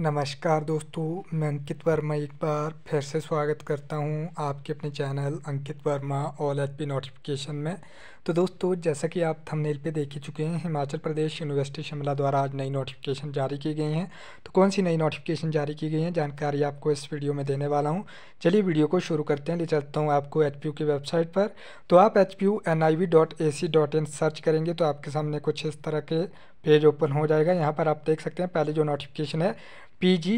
नमस्कार दोस्तों मैं अंकित वर्मा एक बार फिर से स्वागत करता हूं आपके अपने channel Ankit Verma all H P notification में तो दोस्तों जैसा कि आप थंबनेल पे देख ही चुके हैं हिमाचल प्रदेश यूनिवर्सिटी शिमला द्वारा आज नई नोटिफिकेशन जारी की गई हैं तो कौन सी नई नोटिफिकेशन जारी की गई हैं जानकारी आपको इस वीडियो में देने वाला हूँ चलिए वीडियो को शुरू करते हैं ले चलता हूँ आपको एच की वेबसाइट पर तो आप एच पी सर्च करेंगे तो आपके सामने कुछ इस तरह के पेज ओपन हो जाएगा यहाँ पर आप देख सकते हैं पहले जो नोटिफिकेशन है P G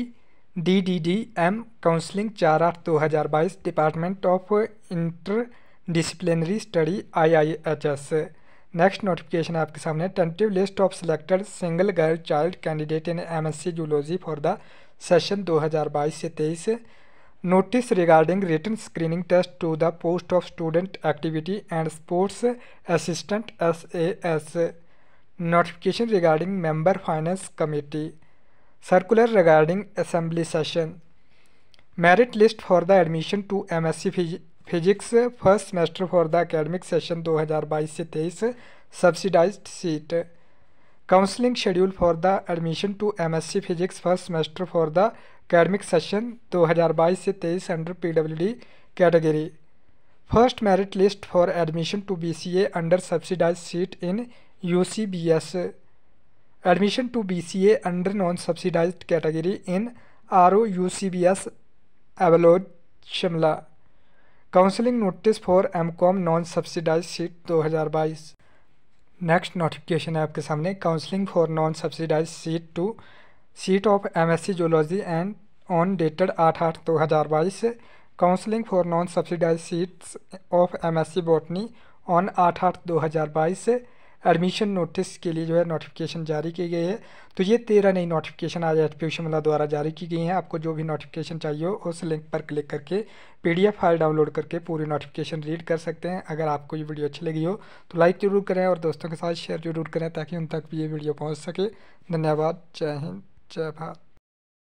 D D D M counselling चार आठ दो हज़ार बाईस department of interdisciplinary study I I H S next notification आपके सामने tentative list of selected single girl child candidate in M S C zoology for the session दो हज़ार बाईस से तेईस notice regarding return screening test to the post of student activity and sports assistant S A S notification regarding member finance committee circular regarding assembly session merit list for the admission to M S C physics first semester for the academic session 2022 से 23 subsidized seat counselling schedule for the admission to M S C physics first semester for the academic session 2022 से 23 under P W D category first merit list for admission to B C A under subsidized seat in U C B S admission to under non subsidize category in R O U C B S एवलोड Shimla counselling notice for M Com non subsidize seat 2022 next notification है आपके सामने counselling for non subsidize seat two seat of M S C zoology and on dated आठ आठ दो हज़ार बाईस counselling for non subsidize seats of M S C botany on आठ आठ दो हज़ार बाईस एडमिशन नोटिस के लिए जो है नोटिफिकेशन जारी की गई है तो ये तेरह नई नोटिफिकेशन आज एच पी शिमला द्वारा जारी की गई हैं आपको जो भी नोटिफिकेशन चाहिए हो उस लिंक पर क्लिक करके पीडीएफ फाइल डाउनलोड करके पूरी नोटिफिकेशन रीड कर सकते हैं अगर आपको ये वीडियो अच्छी लगी हो तो लाइक ज़रूर करें और दोस्तों के साथ शेयर जरूर करें ताकि उन तक भी ये वीडियो पहुँच सके धन्यवाद जय हिंद जय भारत